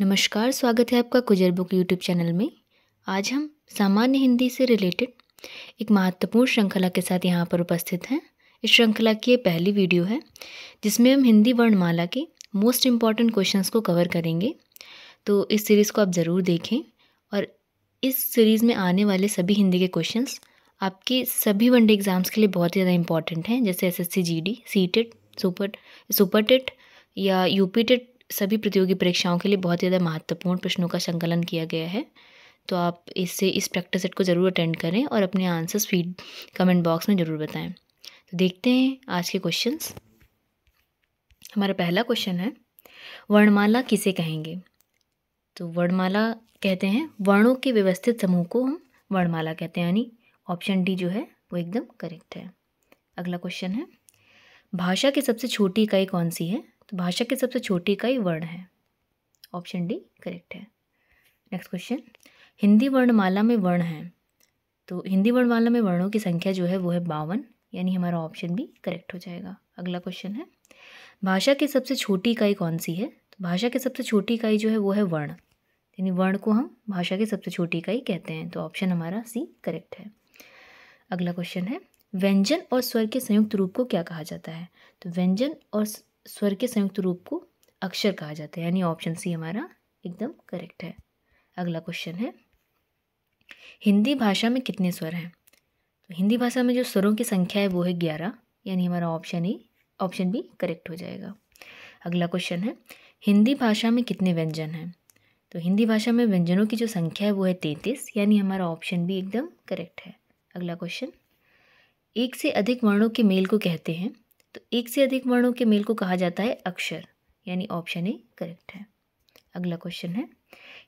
नमस्कार स्वागत है आपका कुजर बुक यूट्यूब चैनल में आज हम सामान्य हिंदी से रिलेटेड एक महत्वपूर्ण श्रृंखला के साथ यहाँ पर उपस्थित हैं इस श्रृंखला की ये पहली वीडियो है जिसमें हम हिंदी वर्णमाला के मोस्ट इम्पॉर्टेंट क्वेश्चंस को कवर करेंगे तो इस सीरीज़ को आप ज़रूर देखें और इस सीरीज़ में आने वाले सभी हिंदी के क्वेश्चन आपके सभी वनडे एग्ज़ाम्स के लिए बहुत ही ज़्यादा इंपॉर्टेंट हैं जैसे S S C G D C TET super super TET या यू पी टेट सभी प्रतियोगी परीक्षाओं के लिए बहुत ज़्यादा महत्वपूर्ण प्रश्नों का संकलन किया गया है तो आप इससे इस प्रैक्टिस सेट को ज़रूर अटेंड करें और अपने आंसर्स फीड कमेंट बॉक्स में ज़रूर बताएं तो देखते हैं आज के क्वेश्चंस हमारा पहला क्वेश्चन है वर्णमाला किसे कहेंगे तो वर्णमाला कहते हैं वर्णों के व्यवस्थित समूह को हम वर्णमाला कहते हैं यानी ऑप्शन डी जो है वो एकदम करेक्ट है अगला क्वेश्चन है भाषा की सबसे छोटी इकाई कौन सी है तो भाषा की सबसे छोटी इकाई वर्ण है ऑप्शन डी करेक्ट है नेक्स्ट क्वेश्चन हिंदी वर्णमाला में वर्ण हैं तो हिंदी वर्णमाला में वर्णों की संख्या जो है वो है बावन यानी हमारा ऑप्शन भी करेक्ट हो जाएगा अगला क्वेश्चन है भाषा की सबसे छोटी इकाई कौन सी है तो भाषा की सबसे छोटी इकाई जो है वो है वर्ण यानी वर्ण को हम भाषा की सबसे छोटी इकाई कहते हैं तो ऑप्शन हमारा सी करेक्ट है अगला क्वेश्चन है व्यंजन और स्वर के संयुक्त रूप को क्या कहा जाता है तो व्यंजन और स्वर के संयुक्त रूप को अक्षर कहा जाता है यानी ऑप्शन सी हमारा एकदम करेक्ट है अगला क्वेश्चन है हिंदी भाषा में कितने स्वर हैं तो हिंदी भाषा में जो स्वरों की संख्या है वो है ग्यारह यानी हमारा ऑप्शन ही ऑप्शन बी करेक्ट हो जाएगा अगला क्वेश्चन है हिंदी भाषा में कितने व्यंजन हैं तो हिंदी भाषा में व्यंजनों की जो संख्या है वो है तैंतीस यानी हमारा ऑप्शन भी एकदम करेक्ट है अगला क्वेश्चन एक से अधिक वर्णों के मेल को कहते हैं तो एक से अधिक वर्णों के मेल को कहा जाता है अक्षर यानी ऑप्शन ए करेक्ट है अगला क्वेश्चन है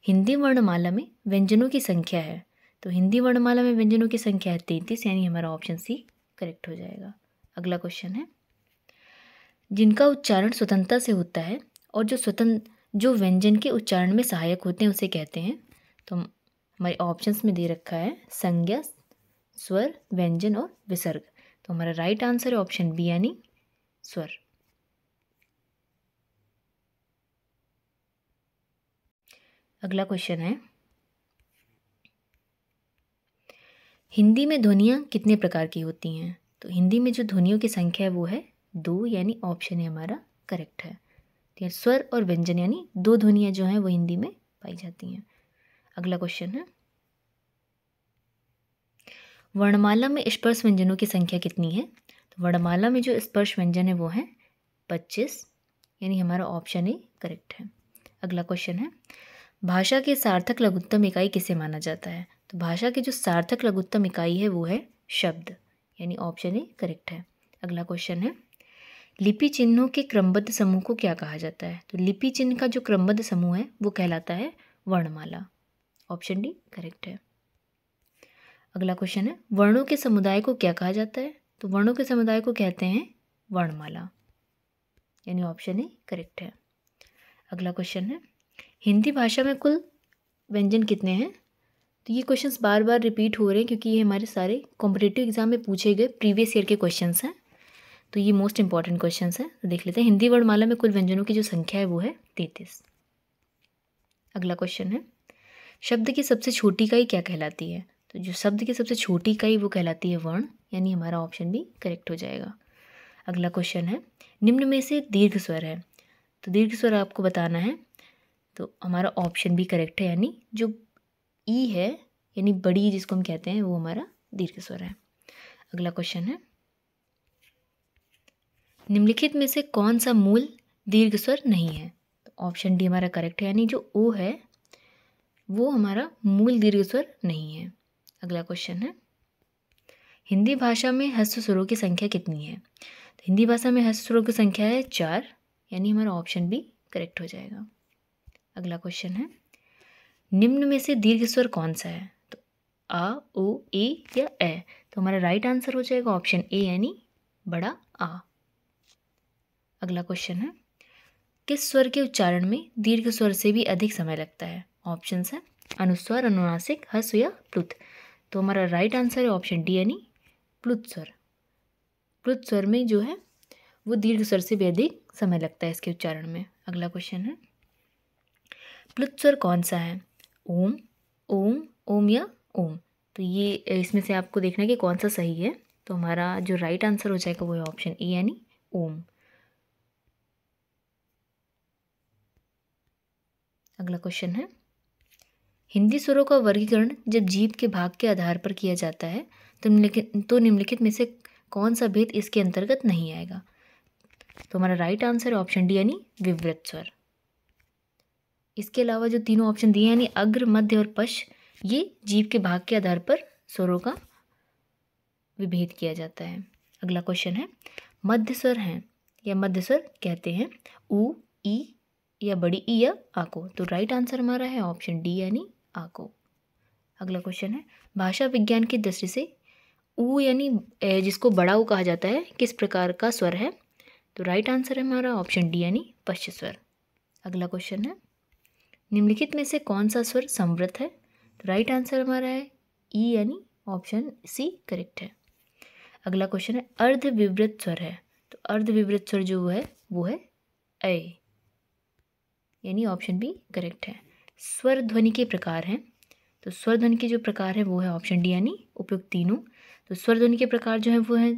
हिंदी वर्णमाला में व्यंजनों की संख्या है तो हिंदी वर्णमाला में व्यंजनों की संख्या है तैंतीस यानी हमारा ऑप्शन सी करेक्ट हो जाएगा अगला क्वेश्चन है जिनका उच्चारण स्वतंत्रता से होता है और जो स्वतंत्र जो व्यंजन के उच्चारण में सहायक होते हैं उसे कहते हैं तो हमारे ऑप्शंस में दे रखा है संज्ञा स्वर व्यंजन और विसर्ग तो हमारा राइट आंसर है ऑप्शन बी यानी स्वर अगला क्वेश्चन है हिंदी में ध्वनियाँ कितने प्रकार की होती हैं तो हिंदी में जो ध्वनियों की संख्या है वो है दो यानी ऑप्शन है हमारा करेक्ट है ठीक तो है स्वर और व्यंजन यानी दो ध्वनियाँ जो हैं वो हिंदी में पाई जाती हैं अगला क्वेश्चन है वर्णमाला में स्पर्श व्यंजनों की संख्या कितनी है तो वर्णमाला में जो स्पर्श व्यंजन है वो है पच्चीस यानी हमारा ऑप्शन ही करेक्ट है अगला क्वेश्चन है भाषा के सार्थक लघुत्तम इकाई किसे माना जाता है तो भाषा के जो सार्थक लघुत्तम इकाई है वो है शब्द यानी ऑप्शन ए करेक्ट है अगला क्वेश्चन है लिपि चिन्हों के क्रमबद्ध समूह को क्या कहा जाता है तो लिपि चिन्ह का जो क्रमबद्ध समूह है वो कहलाता है वर्णमाला ऑप्शन डी करेक्ट है अगला क्वेश्चन है वर्णों के समुदाय को क्या कहा जाता है तो वर्णों के समुदाय को कहते हैं वर्णमाला यानी ऑप्शन ए करेक्ट है अगला क्वेश्चन है हिंदी भाषा में कुल व्यंजन कितने हैं तो ये क्वेश्चंस बार बार रिपीट हो रहे हैं क्योंकि ये हमारे सारे कॉम्पिटेटिव एग्जाम में पूछे गए प्रीवियस ईयर के क्वेश्चंस हैं तो ये मोस्ट इंपॉर्टेंट क्वेश्चन है तो देख लेते हैं हिंदी वर्णमाला में कुल व्यंजनों की जो संख्या है वो है तैतीस अगला क्वेश्चन है शब्द की सबसे छोटी इकाई क्या कहलाती है तो जो शब्द की सबसे छोटी इकाई वो कहलाती है वर्ण यानी हमारा ऑप्शन भी करेक्ट हो जाएगा अगला क्वेश्चन है निम्न में से दीर्घ स्वर है तो दीर्घ स्वर आपको बताना है तो हमारा ऑप्शन भी करेक्ट है यानी जो ई है यानी बड़ी जिसको हम कहते हैं वो हमारा दीर्घ स्वर है अगला क्वेश्चन है निम्नलिखित में से कौन सा मूल दीर्घ स्वर नहीं है ऑप्शन डी हमारा करेक्ट है यानी जो ओ है वो हमारा मूल दीर्घ स्वर नहीं है अगला क्वेश्चन है हिंदी भाषा में हस्त स्वरों की संख्या कितनी है तो हिंदी भाषा में हस्त स्वरों की संख्या है चार यानी हमारा ऑप्शन भी करेक्ट हो जाएगा अगला क्वेश्चन है निम्न में से दीर्घ स्वर कौन सा है तो आ ओ ए या ए तो हमारा राइट आंसर हो जाएगा ऑप्शन ए यानी बड़ा आ अगला क्वेश्चन है किस स्वर के उच्चारण में दीर्घ स्वर से भी अधिक समय लगता है ऑप्शन है अनुस्वर अनुनासिक हस्व या प्लुथ तो हमारा राइट आंसर है ऑप्शन डी यानी प्लुत्सर प्लुत्सर में जो है वो दीर्घ स्वर से वैदिक समय लगता है इसके उच्चारण में अगला क्वेश्चन है प्लुत्सर कौन सा है ओम ओम ओम या ओम तो ये इसमें से आपको देखना है कि कौन सा सही है तो हमारा जो राइट आंसर हो जाएगा वो है ऑप्शन ए यानी ओम अगला क्वेश्चन है हिंदी स्वरों का वर्गीकरण जब जीभ के भाग के आधार पर किया जाता है तो निम्नलिखित तो निम्नलिखित में से कौन सा भेद इसके अंतर्गत नहीं आएगा तो हमारा राइट आंसर है ऑप्शन डी यानी विवृत स्वर इसके अलावा जो तीनों ऑप्शन दिए हैं यानी अग्र मध्य और पश ये जीव के भाग के आधार पर स्वरों का विभेद किया जाता है अगला क्वेश्चन है मध्य स्वर हैं या मध्य स्वर कहते हैं ऊ ई या बड़ी ई या आको तो राइट आंसर हमारा है ऑप्शन डी यानी आको अगला क्वेश्चन है भाषा विज्ञान की दृष्टि से ऊ यानी जिसको बड़ा ऊ कहा जाता है किस प्रकार का स्वर है तो राइट आंसर है हमारा ऑप्शन डी यानी पश्च स्वर अगला क्वेश्चन है निम्नलिखित में से कौन सा स्वर समृद्ध है तो राइट आंसर हमारा है ई e यानी ऑप्शन सी करेक्ट है अगला क्वेश्चन है अर्ध विवृत स्वर है तो अर्ध विवृत स्वर जो है वो है ए यानी ऑप्शन बी करेक्ट है स्वर ध्वनि के प्रकार हैं तो स्वर ध्वनि के जो प्रकार है वो है ऑप्शन डी यानी उपयुक्त तीनों तो स्वर ध्वनि के प्रकार जो है वो है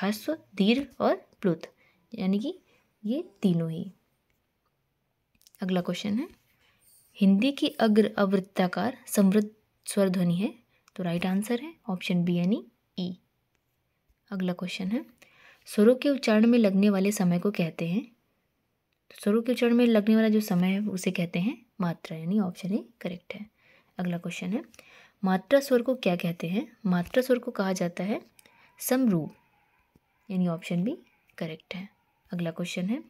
हस्व दीर्घ और प्लुत यानी कि ये तीनों ही अगला क्वेश्चन है हिंदी की अग्र अवृत्ताकार समृद्ध स्वर ध्वनि है तो राइट आंसर है ऑप्शन बी यानी ई e। अगला क्वेश्चन है स्वरों के उच्चारण में लगने वाले समय को कहते हैं तो स्वरों के उच्चारण में लगने वाला जो समय है उसे कहते हैं मात्रा यानी ऑप्शन ए करेक्ट है अगला क्वेश्चन है मात्रा स्वर को क्या कहते हैं मात्रा स्वर को कहा जाता है समरूप यानी ऑप्शन बी करेक्ट है अगला क्वेश्चन है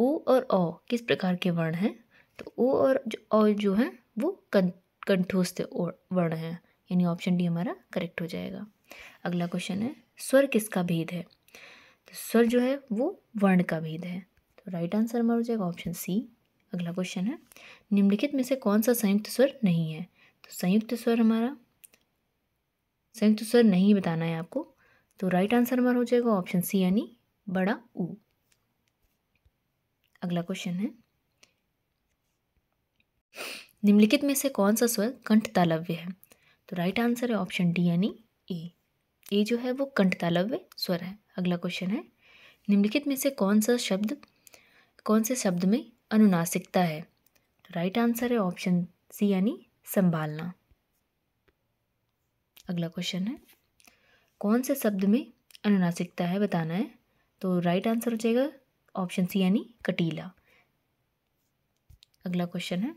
ओ और ओ किस प्रकार के वर्ण हैं तो ओ और जो ओ जो है वो कं कंठोस्थ वर्ण है यानी ऑप्शन डी हमारा करेक्ट हो जाएगा अगला क्वेश्चन है स्वर किसका भेद है तो स्वर जो है वो वर्ण का भेद है तो राइट आंसर हमारा हो जाएगा ऑप्शन सी अगला क्वेश्चन है निम्नलिखित में से कौन सा संयुक्त स्वर नहीं है तो संयुक्त स्वर हमारा संयुक्त स्वर नहीं बताना है आपको तो राइट आंसर हमारा हो जाएगा ऑप्शन सी यानी बड़ा उ अगला क्वेश्चन है निम्नलिखित में से कौन सा स्वर कंठ तालव्य है तो राइट आंसर है ऑप्शन डी यानी ए ए जो है वो कंठ तालव्य स्वर है अगला क्वेश्चन है निम्नलिखित में से कौन सा शब्द कौन से शब्द में अनुनासिकता है तो राइट आंसर है ऑप्शन सी यानी संभालना अगला क्वेश्चन है कौन से शब्द में अनुनासिकता है बताना है तो राइट आंसर हो जाएगा ऑप्शन सी यानी कटीला अगला क्वेश्चन है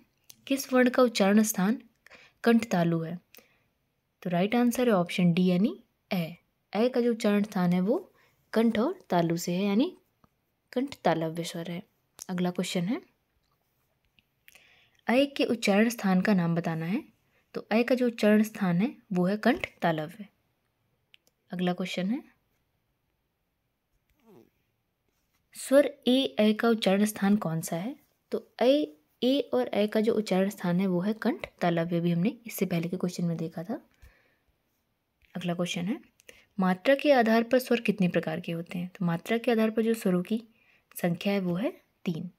किस वर्ण का उच्चारण स्थान कंठ तालु है तो राइट आंसर है ऑप्शन डी यानी ए ए का जो उच्चारण स्थान है वो कंठ और तालु से है यानी कंठ तालव्य स्वर है अगला क्वेश्चन है अय के उच्चारण स्थान का नाम बताना है तो अय का जो उच्चारण स्थान है वो है कंठ तालव्य अगला क्वेश्चन है स्वर ए अय का उच्चारण स्थान कौन सा है तो अय ए और अय का जो उच्चारण स्थान है वो है कंठ तालव्य भी हमने इससे पहले के क्वेश्चन में देखा था अगला क्वेश्चन है मात्रा के आधार पर स्वर कितने प्रकार के होते हैं तो मात्रा के आधार पर जो स्वरों की संख्या है वो है तीन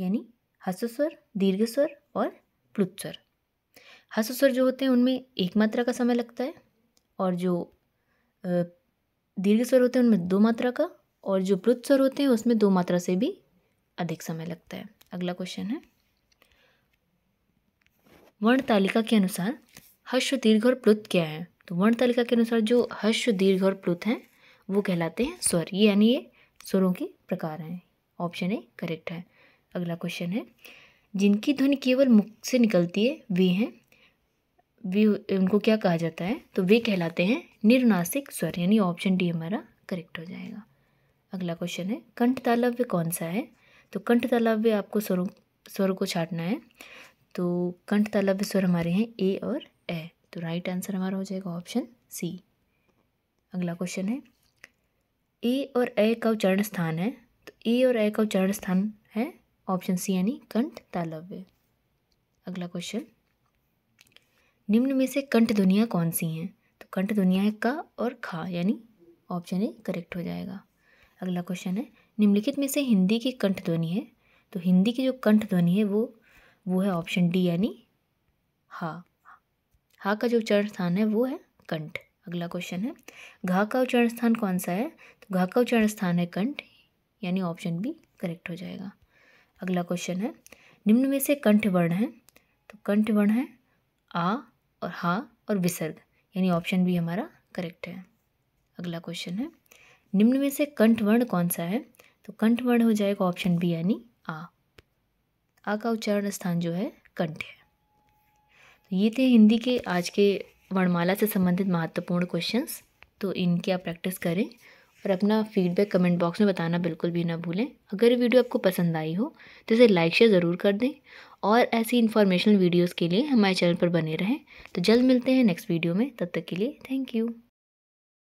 यानी हस्वस्वर दीर्घ स्वर और प्लुत स्वर हस स्वर जो होते हैं उनमें एक मात्रा का समय लगता है और जो दीर्घ स्वर होते हैं उनमें दो मात्रा का और जो प्लुत स्वर होते हैं उसमें दो मात्रा से भी अधिक समय लगता है अगला क्वेश्चन है वर्ण तालिका के अनुसार हर्ष दीर्घ और प्लुत क्या है तो वर्ण तालिका के अनुसार जो हर्ष दीर्घ और प्लुत हैं वो कहलाते हैं स्वर ये यानी ये स्वरों के प्रकार हैं ऑप्शन ए करेक्ट है अगला क्वेश्चन है जिनकी ध्वनि केवल मुख से निकलती है वे हैं वे उनको क्या कहा जाता है तो वे कहलाते हैं निर्नासिक स्वर यानी ऑप्शन डी हमारा करेक्ट हो जाएगा अगला क्वेश्चन है कंठ तालव्य कौन सा है तो कंठ तालव्य आपको स्वरों स्वर को छाटना है तो कंठ तालव्य स्वर हमारे हैं ए और ए तो राइट आंसर हमारा हो जाएगा ऑप्शन सी अगला क्वेश्चन है ए और ए का उच्चारण स्थान है तो ए और ए का उच्चारण स्थान है ऑप्शन सी यानी कंठ तालव्य अगला क्वेश्चन निम्न में से कंठ दुनिया कौन सी हैं तो कंठ दुनिया है का और खा यानी ऑप्शन ए करेक्ट हो जाएगा अगला क्वेश्चन है निम्नलिखित में से हिंदी की कंठ ध्वनि है तो हिंदी की जो कंठ ध्वनि है वो वो है ऑप्शन डी यानी हा हा का जो उच्चारण स्थान है वो है कंठ अगला क्वेश्चन है घा का उच्चारण स्थान कौन सा है तो घा का उच्चारण स्थान है कंठ यानी ऑप्शन बी करेक्ट हो जाएगा अगला क्वेश्चन है निम्न में से कंठ वर्ण है तो कंठ वर्ण है आ और हा और विसर्ग यानी ऑप्शन बी हमारा करेक्ट है अगला क्वेश्चन है निम्न में से कंठ वर्ण कौन सा है तो कंठ वर्ण हो जाएगा ऑप्शन बी यानी आ आ का उच्चारण स्थान जो है कंठ है तो ये थे हिंदी के आज के वर्णमाला से संबंधित महत्वपूर्ण क्वेश्चंस तो इनकी आप प्रैक्टिस करें और अपना फीडबैक कमेंट बॉक्स में बताना बिल्कुल भी ना भूलें अगर ये वीडियो आपको पसंद आई हो तो इसे लाइक शेयर ज़रूर कर दें और ऐसी इन्फॉर्मेशनल वीडियोज़ के लिए हमारे चैनल पर बने रहें तो जल्द मिलते हैं नेक्स्ट वीडियो में तब तक के लिए थैंक यू